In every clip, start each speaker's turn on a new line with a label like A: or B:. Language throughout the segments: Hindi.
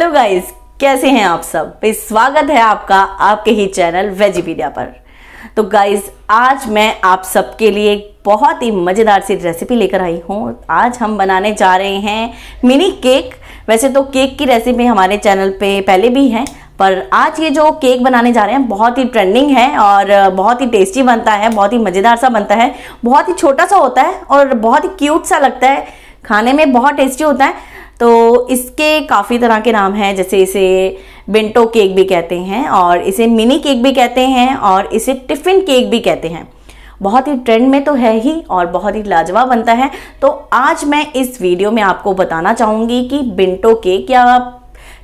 A: हेलो गाइस कैसे हैं आप सब भाई स्वागत है आपका आपके ही चैनल वेजीपीडिया पर तो गाइस आज मैं आप सबके लिए एक बहुत ही मज़ेदार सी रेसिपी लेकर आई हूँ आज हम बनाने जा रहे हैं मिनी केक वैसे तो केक की रेसिपी हमारे चैनल पे पहले भी है पर आज ये जो केक बनाने जा रहे हैं बहुत ही ट्रेंडिंग है और बहुत ही टेस्टी बनता है बहुत ही मज़ेदार सा बनता है बहुत ही छोटा सा होता है और बहुत ही क्यूट सा लगता है खाने में बहुत टेस्टी होता है तो इसके काफ़ी तरह के नाम हैं जैसे इसे बिंटो केक भी कहते हैं और इसे मिनी केक भी कहते हैं और इसे टिफ़िन केक भी कहते हैं बहुत ही ट्रेंड में तो है ही और बहुत ही लाजवाब बनता है तो आज मैं इस वीडियो में आपको बताना चाहूँगी कि बिंटो केक या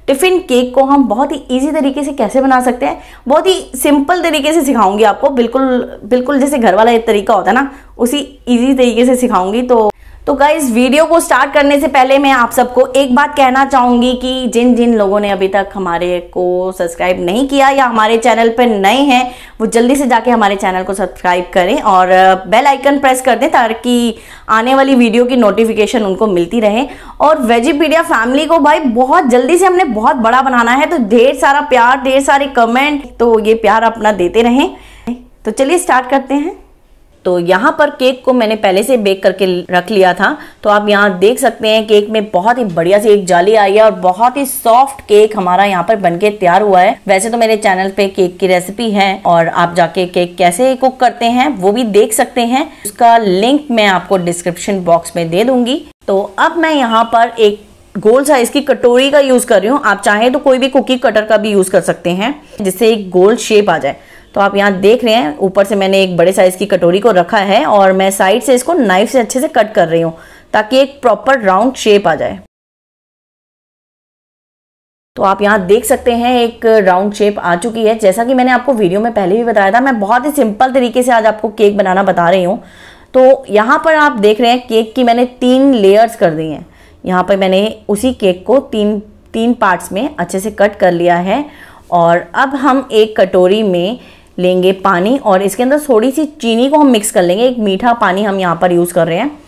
A: टिफ़िन केक को हम बहुत ही इजी तरीके से कैसे बना सकते हैं बहुत ही सिंपल तरीके से सिखाऊंगी आपको बिल्कुल बिल्कुल जैसे घर वाला एक तरीका होता है ना उसी इजी तरीके से सिखाऊंगी तो तो गाइज वीडियो को स्टार्ट करने से पहले मैं आप सबको एक बात कहना चाहूंगी कि जिन जिन लोगों ने अभी तक हमारे को सब्सक्राइब नहीं किया या हमारे चैनल पर नए हैं वो जल्दी से जाके हमारे चैनल को सब्सक्राइब करें और बेल आइकन प्रेस कर दें ताकि आने वाली वीडियो की नोटिफिकेशन उनको मिलती रहे और वेजिपीडिया फैमिली को भाई बहुत जल्दी से हमने बहुत बड़ा बनाना है तो ढेर सारा प्यार ढेर सारे कमेंट तो ये प्यार अपना देते रहें तो चलिए स्टार्ट करते हैं तो यहाँ पर केक को मैंने पहले से बेक करके रख लिया था तो आप यहाँ देख सकते हैं केक में बहुत ही बढ़िया सी एक जाली आई है और बहुत ही सॉफ्ट केक हमारा यहाँ पर बनके तैयार हुआ है वैसे तो मेरे चैनल पे केक की रेसिपी है और आप जाके केक कैसे कुक करते हैं वो भी देख सकते हैं उसका लिंक मैं आपको डिस्क्रिप्शन बॉक्स में दे दूंगी तो अब मैं यहाँ पर एक गोल साइज की कटोरी का यूज कर रही हूँ आप चाहें तो कोई भी कुकी कटर का भी यूज कर सकते हैं जिससे एक गोल शेप आ जाए तो आप यहाँ देख रहे हैं ऊपर से मैंने एक बड़े साइज़ की कटोरी को रखा है और मैं साइड से इसको नाइफ से अच्छे से कट कर रही हूँ ताकि एक प्रॉपर राउंड शेप आ जाए तो आप यहाँ देख सकते हैं एक राउंड शेप आ चुकी है जैसा कि मैंने आपको वीडियो में पहले भी बताया था मैं बहुत ही सिंपल तरीके से आज आपको केक बनाना बता रही हूँ तो यहाँ पर आप देख रहे हैं केक की मैंने तीन लेयर्स कर दी हैं यहाँ पर मैंने उसी केक को तीन तीन पार्ट्स में अच्छे से कट कर लिया है और अब हम एक कटोरी में लेंगे पानी और इसके अंदर थोड़ी सी चीनी को हम मिक्स कर लेंगे एक मीठा पानी हम यहाँ पर यूज़ कर रहे हैं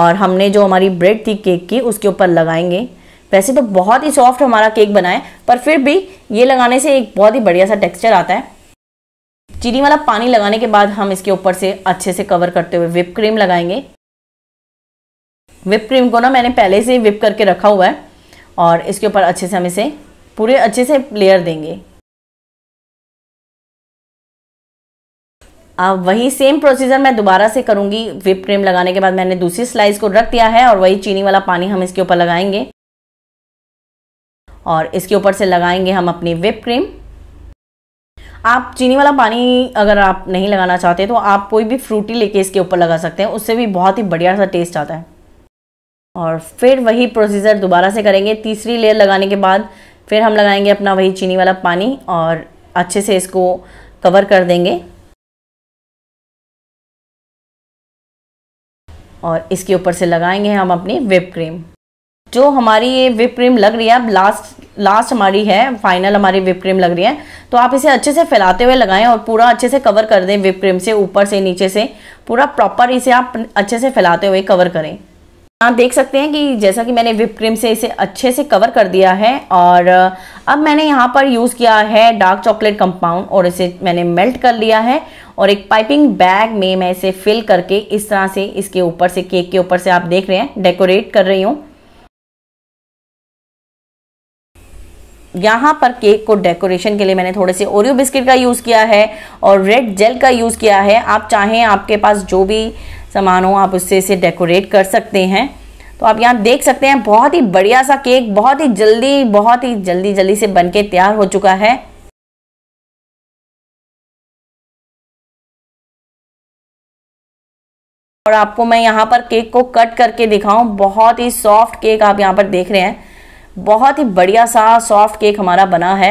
A: और हमने जो हमारी ब्रेड थी केक की उसके ऊपर लगाएंगे वैसे तो बहुत ही सॉफ्ट हमारा केक बना है पर फिर भी ये लगाने से एक बहुत ही बढ़िया सा टेक्सचर आता है चीनी वाला पानी लगाने के बाद हम इसके ऊपर से अच्छे से कवर करते हुए विप क्रीम लगाएंगे विप क्रीम को ना मैंने पहले से विप करके रखा हुआ है और इसके ऊपर अच्छे से हम इसे पूरे अच्छे से लेयर देंगे अब वही सेम प्रोसीजर मैं दोबारा से करूंगी विप क्रीम लगाने के बाद मैंने दूसरी स्लाइस को रख दिया है और वही चीनी वाला पानी हम इसके ऊपर लगाएंगे और इसके ऊपर से लगाएंगे हम अपनी विप क्रीम आप चीनी वाला पानी अगर आप नहीं लगाना चाहते तो आप कोई भी फ्रूटी लेके इसके ऊपर लगा सकते हैं उससे भी बहुत ही बढ़िया सा टेस्ट आता है और फिर वही प्रोसीजर दोबारा से करेंगे तीसरी लेयर लगाने के बाद फिर हम लगाएंगे अपना वही चीनी वाला पानी और अच्छे से इसको कवर कर देंगे और इसके ऊपर से लगाएंगे हम अपनी विप क्रीम जो हमारी ये विप क्रीम लग रही है अब लास्ट लास्ट हमारी है फाइनल हमारी विप क्रीम लग रही है तो आप इसे अच्छे से फैलाते हुए लगाएं और पूरा अच्छे से कवर कर दें विप क्रीम से ऊपर से नीचे से पूरा प्रॉपर इसे आप अच्छे से फैलाते हुए कवर करें आप देख सकते हैं कि जैसा कि मैंने विप क्रीम से इसे अच्छे से कवर कर दिया है और अब मैंने यहाँ पर यूज़ किया है डार्क चॉकलेट कंपाउंड और इसे मैंने मेल्ट कर लिया है और एक पाइपिंग बैग में मैं इसे फिल करके इस तरह से इसके ऊपर से केक के ऊपर से आप देख रहे हैं डेकोरेट कर रही हूँ यहाँ पर केक को डेकोरेशन के लिए मैंने थोड़े से ओरियो बिस्किट का यूज़ किया है और रेड जेल का यूज़ किया है आप चाहें आपके पास जो भी सामान हो आप उससे इसे डेकोरेट कर सकते हैं तो आप यहाँ देख सकते हैं बहुत ही बढ़िया सा केक बहुत ही जल्दी बहुत ही जल्दी जल्दी से बन के तैयार हो चुका है और आपको मैं यहाँ पर केक को कट करके दिखाऊं बहुत ही सॉफ्ट केक आप यहाँ पर देख रहे हैं बहुत ही बढ़िया सा सॉफ्ट केक हमारा बना है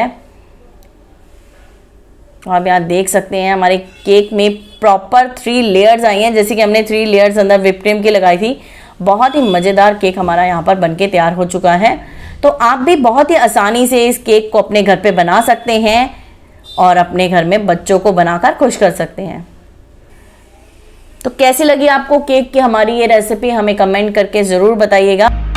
A: तो आप यहाँ देख सकते हैं हमारे केक में प्रॉपर थ्री लेयर्स आई हैं जैसे कि हमने थ्री लेयर्स अंदर विपक्रीम की लगाई थी बहुत ही मज़ेदार केक हमारा यहाँ पर बनके तैयार हो चुका है तो आप भी बहुत ही आसानी से इस केक को अपने घर पे बना सकते हैं और अपने घर में बच्चों को बनाकर खुश कर सकते हैं तो कैसी लगी आपको केक की हमारी ये रेसिपी हमें कमेंट करके ज़रूर बताइएगा